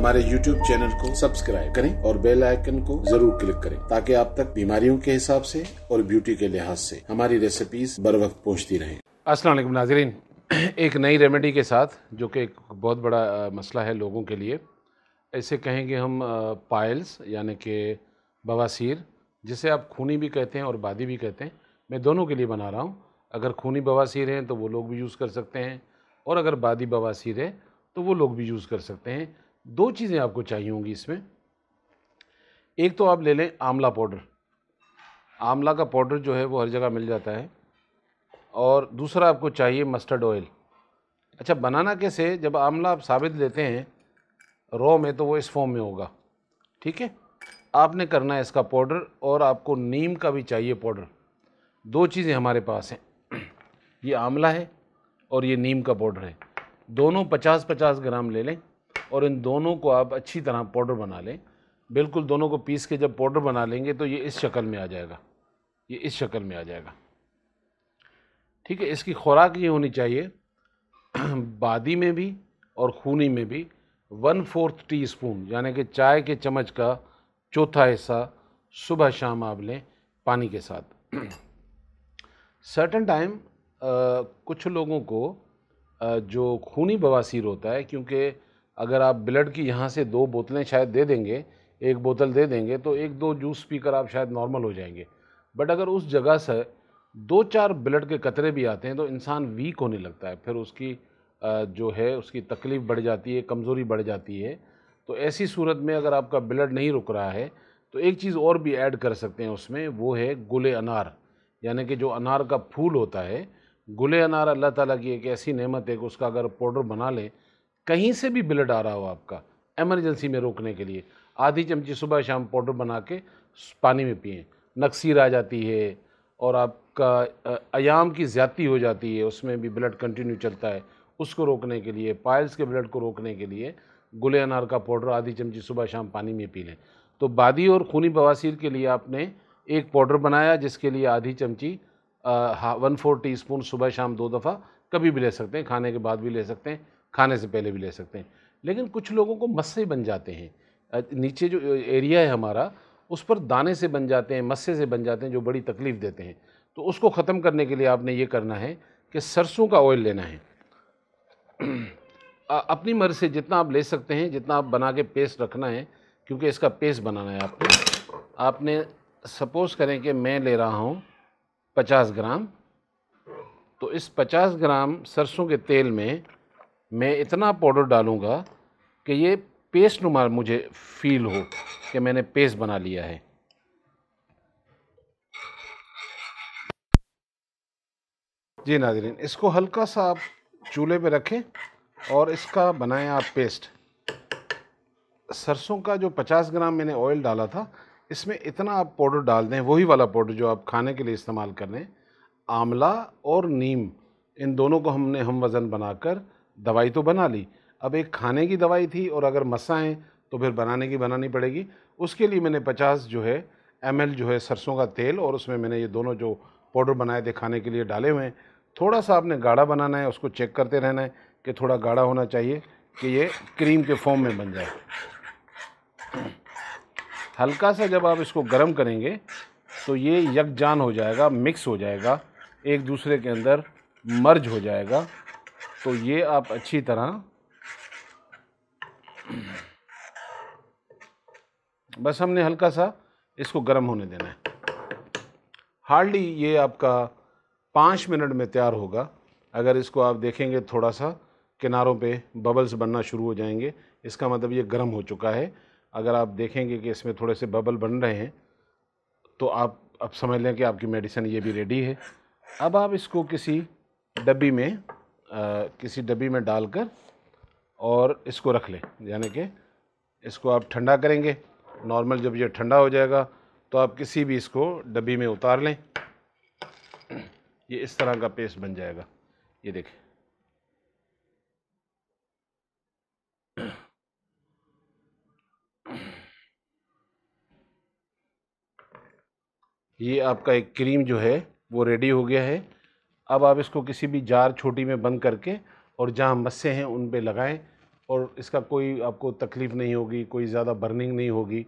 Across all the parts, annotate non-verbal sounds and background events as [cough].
हमारे YouTube channel को subscribe करें और बेल आइकन को जरूर क्लिक करें ताकि आप तक बीमारियों के हिसाब से और ब्यूटी के लिहाज से हमारी रेसिपीज बर वक्त पहुँचती रहे असलम नाजरीन एक नई रेमेडी के साथ जो कि एक बहुत बड़ा मसला है लोगों के लिए ऐसे कहेंगे हम पायल्स यानी कि बवासीर जिसे आप खूनी भी कहते हैं और बादी भी कहते हैं मैं दोनों के लिए बना रहा हूँ अगर खूनी बवासीर हैं तो वो लोग भी यूज़ कर सकते हैं और अगर बादी बवासीर है तो वो लोग भी यूज़ कर सकते हैं दो चीज़ें आपको चाहिए होंगी इसमें एक तो आप ले लें आंवला पाउडर आंवला का पाउडर जो है वो हर जगह मिल जाता है और दूसरा आपको चाहिए मस्टर्ड ऑयल अच्छा बनाना कैसे जब आंवला आप साबित लेते हैं रॉ में तो वो इस फॉर्म में होगा ठीक है आपने करना है इसका पाउडर और आपको नीम का भी चाहिए पाउडर दो चीज़ें हमारे पास हैं ये आंवला है और ये नीम का पाउडर है दोनों पचास पचास ग्राम ले लें और इन दोनों को आप अच्छी तरह पाउडर बना लें बिल्कुल दोनों को पीस के जब पाउडर बना लेंगे तो ये इस शक्ल में आ जाएगा ये इस शक्ल में आ जाएगा ठीक है इसकी खुराक ये होनी चाहिए [clears throat] बादी में भी और खूनी में भी वन फोर्थ टी स्पून यानी कि चाय के चम्मच का चौथा हिस्सा सुबह शाम आप लें पानी के साथ सर्टन [clears throat] टाइम कुछ लोगों को आ, जो खूनी बवासीर होता है क्योंकि अगर आप ब्लड की यहाँ से दो बोतलें शायद दे देंगे एक बोतल दे देंगे तो एक दो जूस पीकर आप शायद नॉर्मल हो जाएंगे बट अगर उस जगह से दो चार ब्लड के कतरे भी आते हैं तो इंसान वीक होने लगता है फिर उसकी जो है उसकी तकलीफ़ बढ़ जाती है कमज़ोरी बढ़ जाती है तो ऐसी सूरत में अगर आपका ब्लड नहीं रुक रहा है तो एक चीज़ और भी ऐड कर सकते हैं उसमें वो है गुले अनार यानी कि जो अनार का फूल होता है गुले अनार अल्लाह ताला की एक ऐसी नेमत है कि उसका अगर पाउडर बना लें कहीं से भी ब्लड आ रहा हो आपका एमरजेंसी में रोकने के लिए आधी चमची सुबह शाम पाउडर बना के पानी में पिए नक्सीर आ जाती है और आपका आयाम की ज़्यादा हो जाती है उसमें भी ब्लड कंटिन्यू चलता है उसको रोकने के लिए पायल्स के ब्लड को रोकने के लिए गुले अनार का पाउडर आधी चमची सुबह शाम पानी में पी लें तो बादी और खूनी बवासीर के लिए आपने एक पाउडर बनाया जिसके लिए आधी चमची वन फोर टी सुबह शाम दो दफ़ा कभी भी ले सकते हैं खाने के बाद भी ले सकते हैं खाने से पहले भी ले सकते हैं लेकिन कुछ लोगों को मस्से बन जाते हैं नीचे जो एरिया है हमारा उस पर दाने से बन जाते हैं मस्से से बन जाते हैं जो बड़ी तकलीफ़ देते हैं तो उसको ख़त्म करने के लिए आपने ये करना है कि सरसों का ऑयल लेना है अपनी मर से जितना आप ले सकते हैं जितना आप बना के पेस्ट रखना है क्योंकि इसका पेस्ट बनाना है आपको आपने सपोज़ करें कि मैं ले रहा हूँ पचास ग्राम तो इस पचास ग्राम सरसों के तेल में मैं इतना पाउडर डालूँगा कि ये पेस्ट नुमा मुझे फील हो कि मैंने पेस्ट बना लिया है जी नाजरीन इसको हल्का सा आप चूल्हे पे रखें और इसका बनाएं आप पेस्ट सरसों का जो 50 ग्राम मैंने ऑयल डाला था इसमें इतना आप पाउडर डाल दें वही वाला पाउडर जो आप खाने के लिए इस्तेमाल कर रहे हैं आंवला और नीम इन दोनों को हमने हम वज़न बनाकर दवाई तो बना ली अब एक खाने की दवाई थी और अगर मसाएँ तो फिर बनाने की बनानी पड़ेगी उसके लिए मैंने पचास जो है एम जो है सरसों का तेल और उसमें मैंने ये दोनों जो पाउडर बनाए थे खाने के लिए डाले हुए हैं थोड़ा सा आपने गाढ़ा बनाना है उसको चेक करते रहना है कि थोड़ा गाढ़ा होना चाहिए कि ये क्रीम के फॉर्म में बन जाए हल्का सा जब आप इसको गर्म करेंगे तो ये यकजान हो जाएगा मिक्स हो जाएगा एक दूसरे के अंदर मर्ज हो जाएगा तो ये आप अच्छी तरह बस हमने हल्का सा इसको गर्म होने देना है हार्डली ये आपका पाँच मिनट में तैयार होगा अगर इसको आप देखेंगे थोड़ा सा किनारों पे बबल्स बनना शुरू हो जाएंगे इसका मतलब ये गर्म हो चुका है अगर आप देखेंगे कि इसमें थोड़े से बबल बन रहे हैं तो आप अब समझ लें कि आपकी मेडिसिन ये भी रेडी है अब आप इसको किसी डब्बी में किसी डब्बी में डालकर और इसको रख लें यानी कि इसको आप ठंडा करेंगे नॉर्मल जब ये ठंडा हो जाएगा तो आप किसी भी इसको डब्बी में उतार लें ये इस तरह का पेस्ट बन जाएगा ये देखें ये आपका एक क्रीम जो है वो रेडी हो गया है अब आप इसको किसी भी जार छोटी में बंद करके और जहाँ मस्से हैं उन पर लगाएँ और इसका कोई आपको तकलीफ़ नहीं होगी कोई ज़्यादा बर्निंग नहीं होगी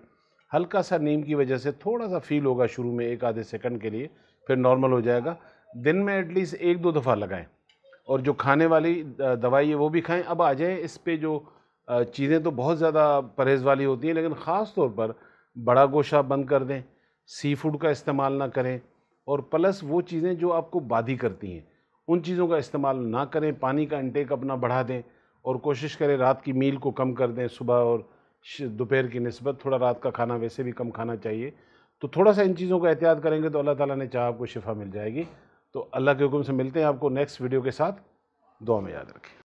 हल्का सा नीम की वजह से थोड़ा सा फील होगा शुरू में एक आधे सेकंड के लिए फिर नॉर्मल हो जाएगा दिन में एटलीस्ट एक दो दफ़ा लगाएं और जो खाने वाली दवाई है वो भी खाएं अब आ जाए इस पर जो चीज़ें तो बहुत ज़्यादा परहेज़ वाली होती हैं लेकिन ख़ास तौर पर बड़ा गोशा बंद कर दें सी फूड का इस्तेमाल ना करें और प्लस वो चीज़ें जो आपको बाधी करती हैं उन चीज़ों का इस्तेमाल ना करें पानी का इंटेक अपना बढ़ा दें और कोशिश करें रात की मील को कम कर दें सुबह और दोपहर की नस्बत थोड़ा रात का खाना वैसे भी कम खाना चाहिए तो थोड़ा सा इन चीज़ों का एहतियात करेंगे तो अल्लाह ताला ने चाह आपको शिफा मिल जाएगी तो अल्लाह के हुक्म से मिलते हैं आपको नेक्स्ट वीडियो के साथ दुआ में याद रखें